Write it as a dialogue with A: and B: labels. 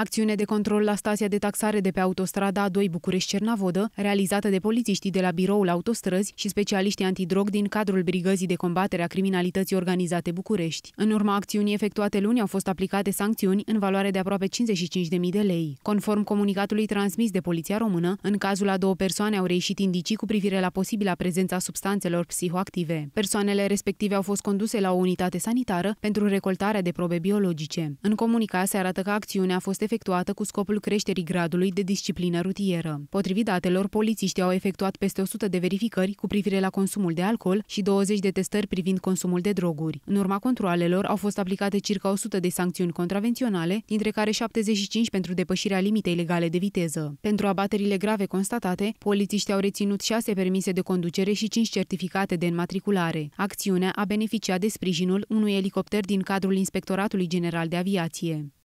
A: Acțiune de control la stația de taxare de pe autostrada A2 București-Cernavodă, realizată de polițiștii de la biroul autostrăzi și specialiștii antidrog din cadrul Brigăzii de Combatere a Criminalității Organizate București. În urma acțiunii efectuate luni au fost aplicate sancțiuni în valoare de aproape 55.000 de lei. Conform comunicatului transmis de Poliția Română, în cazul a două persoane au reieșit indicii cu privire la posibila prezența substanțelor psihoactive. Persoanele respective au fost conduse la o unitate sanitară pentru recoltarea de probe biologice. În comunicare se arată că acțiunea a fost efectuată cu scopul creșterii gradului de disciplină rutieră. Potrivit datelor, polițiștii au efectuat peste 100 de verificări cu privire la consumul de alcool și 20 de testări privind consumul de droguri. În urma controalelor au fost aplicate circa 100 de sancțiuni contravenționale, dintre care 75 pentru depășirea limitei legale de viteză. Pentru abaterile grave constatate, polițiștii au reținut 6 permise de conducere și 5 certificate de înmatriculare. Acțiunea a beneficiat de sprijinul unui elicopter din cadrul Inspectoratului General de Aviație.